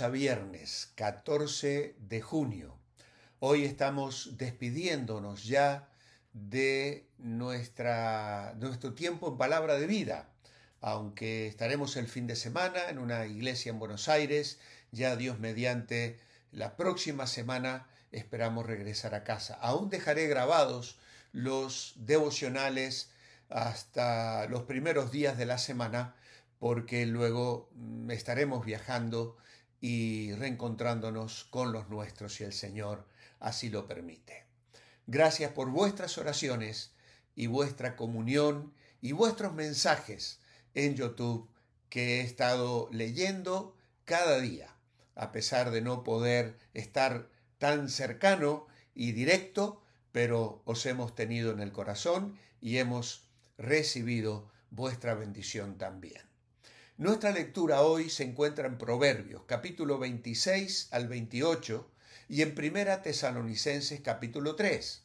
a viernes 14 de junio. Hoy estamos despidiéndonos ya de nuestra, nuestro tiempo en palabra de vida, aunque estaremos el fin de semana en una iglesia en Buenos Aires, ya Dios mediante la próxima semana esperamos regresar a casa. Aún dejaré grabados los devocionales hasta los primeros días de la semana porque luego mm, estaremos viajando y reencontrándonos con los nuestros si el Señor así lo permite. Gracias por vuestras oraciones y vuestra comunión y vuestros mensajes en YouTube que he estado leyendo cada día, a pesar de no poder estar tan cercano y directo, pero os hemos tenido en el corazón y hemos recibido vuestra bendición también. Nuestra lectura hoy se encuentra en Proverbios, capítulo 26 al 28, y en Primera Tesalonicenses, capítulo 3.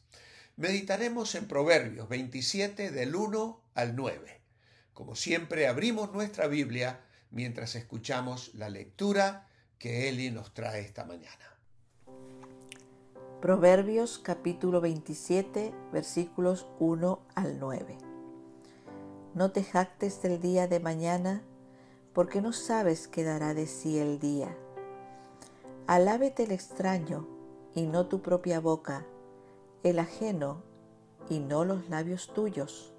Meditaremos en Proverbios 27 del 1 al 9. Como siempre, abrimos nuestra Biblia mientras escuchamos la lectura que Eli nos trae esta mañana. Proverbios capítulo 27 versículos 1 al 9. No te jactes del día de mañana porque no sabes qué dará de sí el día. Alábete el extraño y no tu propia boca, el ajeno y no los labios tuyos.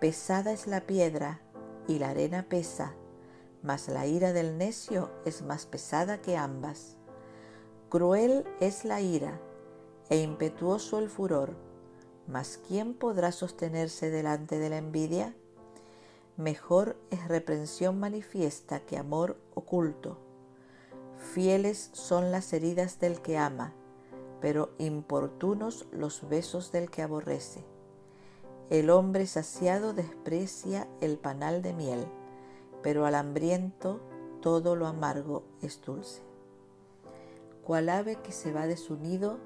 Pesada es la piedra y la arena pesa, mas la ira del necio es más pesada que ambas. Cruel es la ira e impetuoso el furor, mas ¿quién podrá sostenerse delante de la envidia? Mejor es reprensión manifiesta que amor oculto. Fieles son las heridas del que ama, pero importunos los besos del que aborrece. El hombre saciado desprecia el panal de miel, pero al hambriento todo lo amargo es dulce. Cual ave que se va de su nido,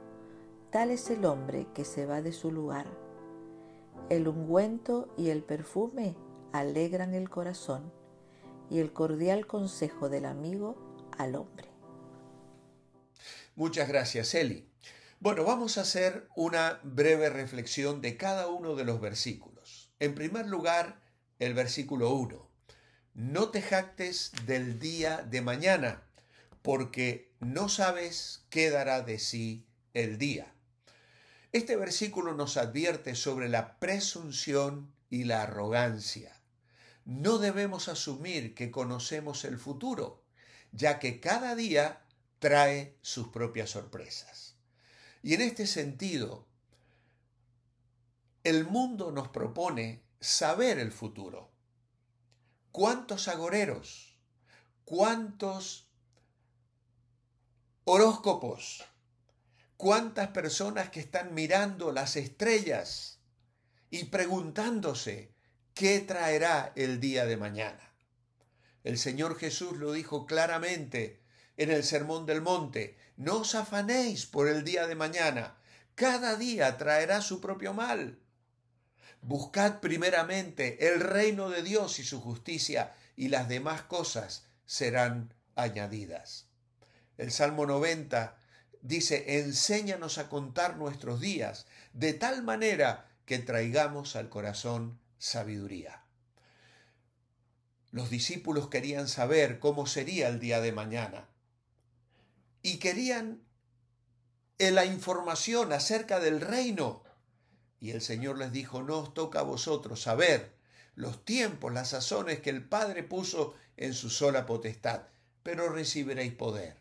tal es el hombre que se va de su lugar. El ungüento y el perfume alegran el corazón y el cordial consejo del amigo al hombre. Muchas gracias, Eli. Bueno, vamos a hacer una breve reflexión de cada uno de los versículos. En primer lugar, el versículo 1. No te jactes del día de mañana, porque no sabes qué dará de sí el día. Este versículo nos advierte sobre la presunción y la arrogancia no debemos asumir que conocemos el futuro, ya que cada día trae sus propias sorpresas. Y en este sentido, el mundo nos propone saber el futuro. ¿Cuántos agoreros? ¿Cuántos horóscopos? ¿Cuántas personas que están mirando las estrellas y preguntándose ¿Qué traerá el día de mañana? El Señor Jesús lo dijo claramente en el Sermón del Monte, no os afanéis por el día de mañana, cada día traerá su propio mal. Buscad primeramente el reino de Dios y su justicia, y las demás cosas serán añadidas. El Salmo 90 dice, enséñanos a contar nuestros días, de tal manera que traigamos al corazón sabiduría. Los discípulos querían saber cómo sería el día de mañana y querían eh, la información acerca del reino. Y el Señor les dijo, no os toca a vosotros saber los tiempos, las sazones que el Padre puso en su sola potestad, pero recibiréis poder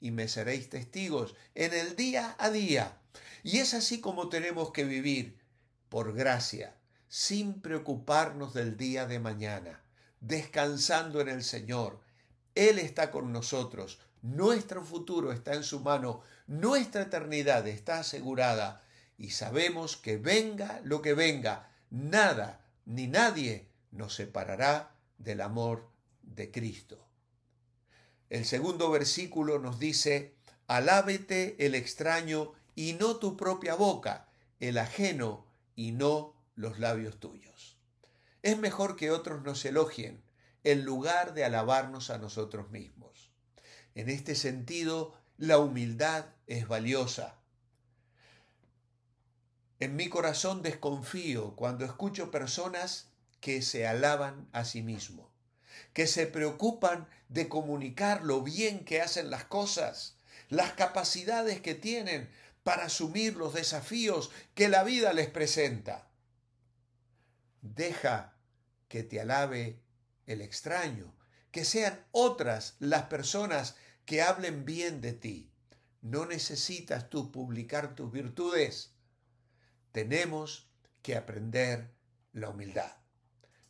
y me seréis testigos en el día a día. Y es así como tenemos que vivir por gracia, sin preocuparnos del día de mañana, descansando en el Señor. Él está con nosotros, nuestro futuro está en su mano, nuestra eternidad está asegurada y sabemos que venga lo que venga, nada ni nadie nos separará del amor de Cristo. El segundo versículo nos dice, alábete el extraño y no tu propia boca, el ajeno y no los labios tuyos. Es mejor que otros nos elogien en lugar de alabarnos a nosotros mismos. En este sentido, la humildad es valiosa. En mi corazón desconfío cuando escucho personas que se alaban a sí mismo, que se preocupan de comunicar lo bien que hacen las cosas, las capacidades que tienen para asumir los desafíos que la vida les presenta. Deja que te alabe el extraño, que sean otras las personas que hablen bien de ti. No necesitas tú publicar tus virtudes. Tenemos que aprender la humildad.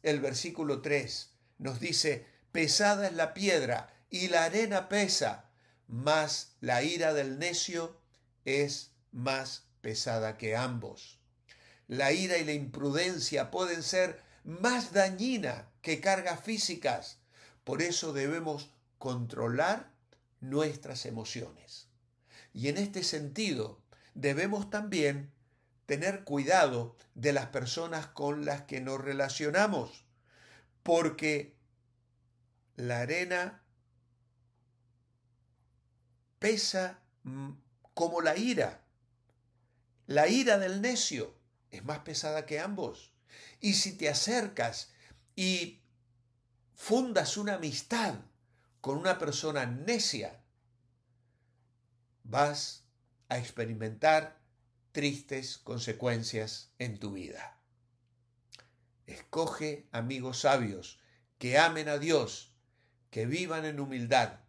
El versículo 3 nos dice, pesada es la piedra y la arena pesa, mas la ira del necio es más pesada que ambos. La ira y la imprudencia pueden ser más dañinas que cargas físicas. Por eso debemos controlar nuestras emociones. Y en este sentido, debemos también tener cuidado de las personas con las que nos relacionamos, porque la arena pesa como la ira, la ira del necio es más pesada que ambos. Y si te acercas y fundas una amistad con una persona necia, vas a experimentar tristes consecuencias en tu vida. Escoge amigos sabios que amen a Dios, que vivan en humildad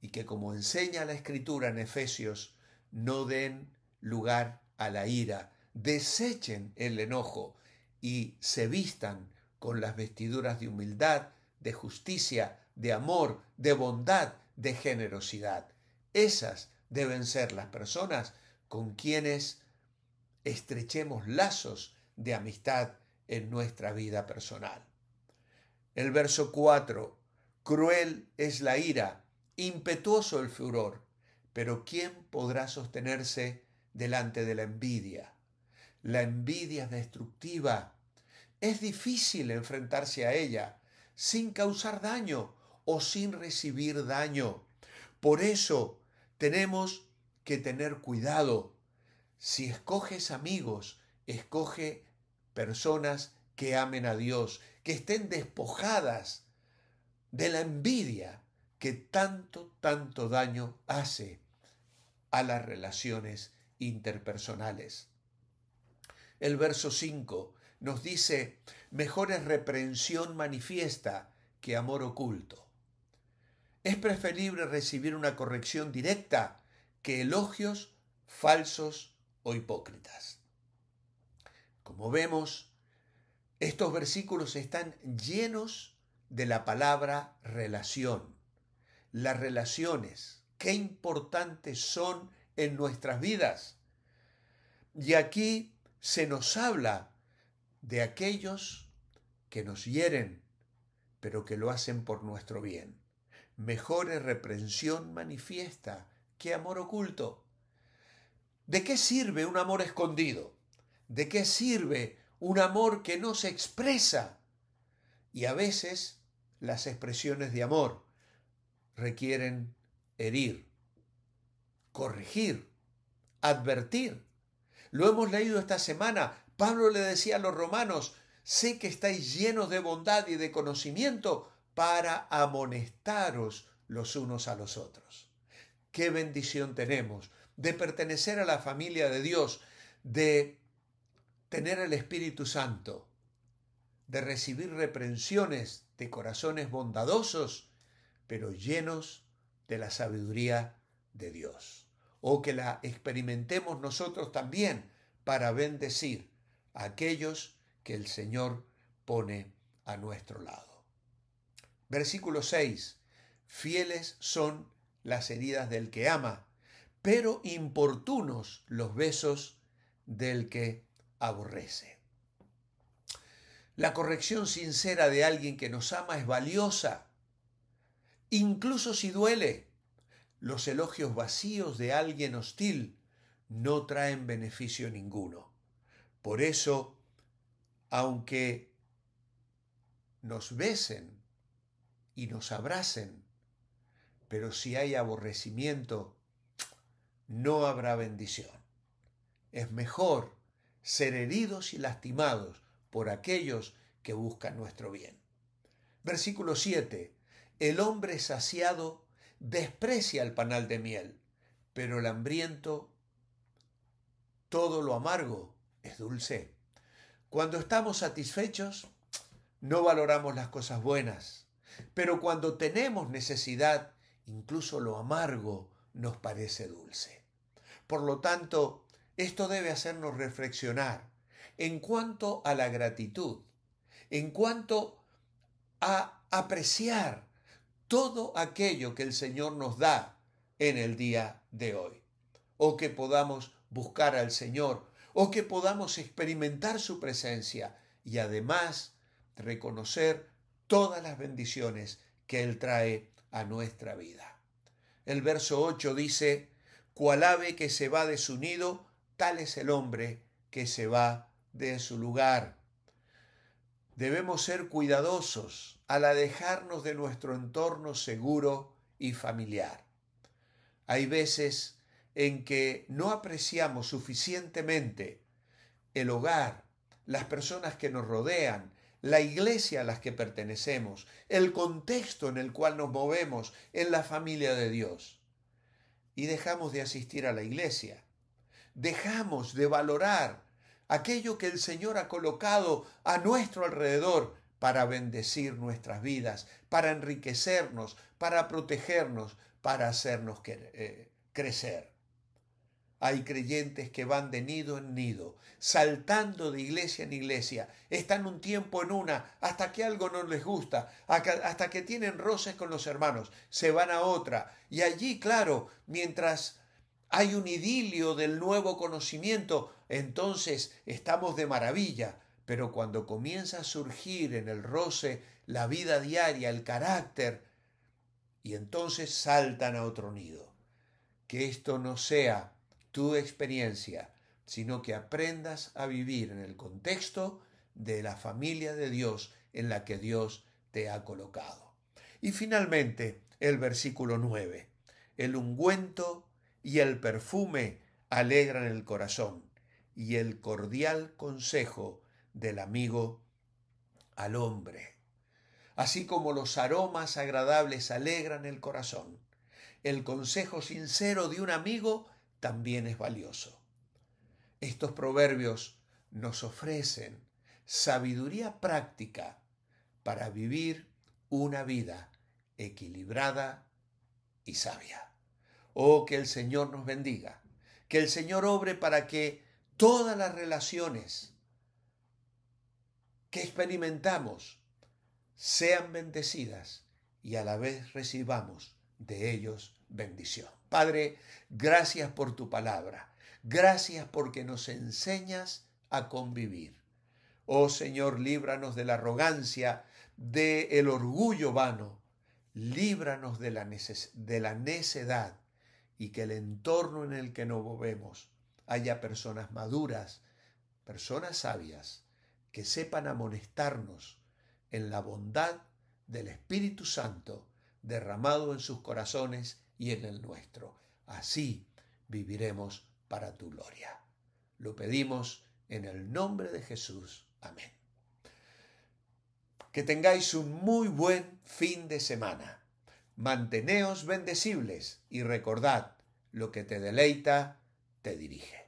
y que, como enseña la Escritura en Efesios, no den lugar a la ira, desechen el enojo y se vistan con las vestiduras de humildad, de justicia, de amor, de bondad, de generosidad. Esas deben ser las personas con quienes estrechemos lazos de amistad en nuestra vida personal. El verso 4. Cruel es la ira, impetuoso el furor, pero ¿quién podrá sostenerse delante de la envidia? La envidia es destructiva. Es difícil enfrentarse a ella sin causar daño o sin recibir daño. Por eso tenemos que tener cuidado. Si escoges amigos, escoge personas que amen a Dios, que estén despojadas de la envidia que tanto, tanto daño hace a las relaciones interpersonales. El verso 5 nos dice, mejor es reprensión manifiesta que amor oculto. Es preferible recibir una corrección directa que elogios falsos o hipócritas. Como vemos, estos versículos están llenos de la palabra relación. Las relaciones, qué importantes son en nuestras vidas. Y aquí se nos habla de aquellos que nos hieren, pero que lo hacen por nuestro bien. Mejor es reprensión manifiesta que amor oculto. ¿De qué sirve un amor escondido? ¿De qué sirve un amor que no se expresa? Y a veces las expresiones de amor requieren herir, corregir, advertir, lo hemos leído esta semana. Pablo le decía a los romanos, sé que estáis llenos de bondad y de conocimiento para amonestaros los unos a los otros. Qué bendición tenemos de pertenecer a la familia de Dios, de tener el Espíritu Santo, de recibir reprensiones de corazones bondadosos, pero llenos de la sabiduría de Dios o que la experimentemos nosotros también para bendecir a aquellos que el Señor pone a nuestro lado. Versículo 6. Fieles son las heridas del que ama, pero importunos los besos del que aborrece. La corrección sincera de alguien que nos ama es valiosa, incluso si duele, los elogios vacíos de alguien hostil no traen beneficio ninguno. Por eso, aunque nos besen y nos abracen, pero si hay aborrecimiento, no habrá bendición. Es mejor ser heridos y lastimados por aquellos que buscan nuestro bien. Versículo 7. El hombre saciado desprecia el panal de miel, pero el hambriento, todo lo amargo es dulce. Cuando estamos satisfechos, no valoramos las cosas buenas, pero cuando tenemos necesidad, incluso lo amargo nos parece dulce. Por lo tanto, esto debe hacernos reflexionar en cuanto a la gratitud, en cuanto a apreciar todo aquello que el Señor nos da en el día de hoy. O que podamos buscar al Señor, o que podamos experimentar su presencia y además reconocer todas las bendiciones que Él trae a nuestra vida. El verso 8 dice, Cual ave que se va de su nido, tal es el hombre que se va de su lugar. Debemos ser cuidadosos al dejarnos de nuestro entorno seguro y familiar. Hay veces en que no apreciamos suficientemente el hogar, las personas que nos rodean, la iglesia a las que pertenecemos, el contexto en el cual nos movemos, en la familia de Dios. Y dejamos de asistir a la iglesia. Dejamos de valorar aquello que el Señor ha colocado a nuestro alrededor para bendecir nuestras vidas, para enriquecernos, para protegernos, para hacernos eh, crecer. Hay creyentes que van de nido en nido, saltando de iglesia en iglesia, están un tiempo en una hasta que algo no les gusta, hasta que tienen roces con los hermanos, se van a otra. Y allí, claro, mientras hay un idilio del nuevo conocimiento, entonces estamos de maravilla, pero cuando comienza a surgir en el roce la vida diaria, el carácter, y entonces saltan a otro nido. Que esto no sea tu experiencia, sino que aprendas a vivir en el contexto de la familia de Dios en la que Dios te ha colocado. Y finalmente, el versículo 9. El ungüento y el perfume alegran el corazón, y el cordial consejo del amigo al hombre. Así como los aromas agradables alegran el corazón, el consejo sincero de un amigo también es valioso. Estos proverbios nos ofrecen sabiduría práctica para vivir una vida equilibrada y sabia. Oh, que el Señor nos bendiga, que el Señor obre para que todas las relaciones que experimentamos sean bendecidas y a la vez recibamos de ellos bendición. Padre, gracias por tu palabra. Gracias porque nos enseñas a convivir. Oh Señor, líbranos de la arrogancia, del orgullo vano, líbranos de la, de la necedad y que el entorno en el que nos movemos haya personas maduras, personas sabias que sepan amonestarnos en la bondad del Espíritu Santo derramado en sus corazones y en el nuestro. Así viviremos para tu gloria. Lo pedimos en el nombre de Jesús. Amén. Que tengáis un muy buen fin de semana. Manteneos bendecibles y recordad, lo que te deleita, te dirige.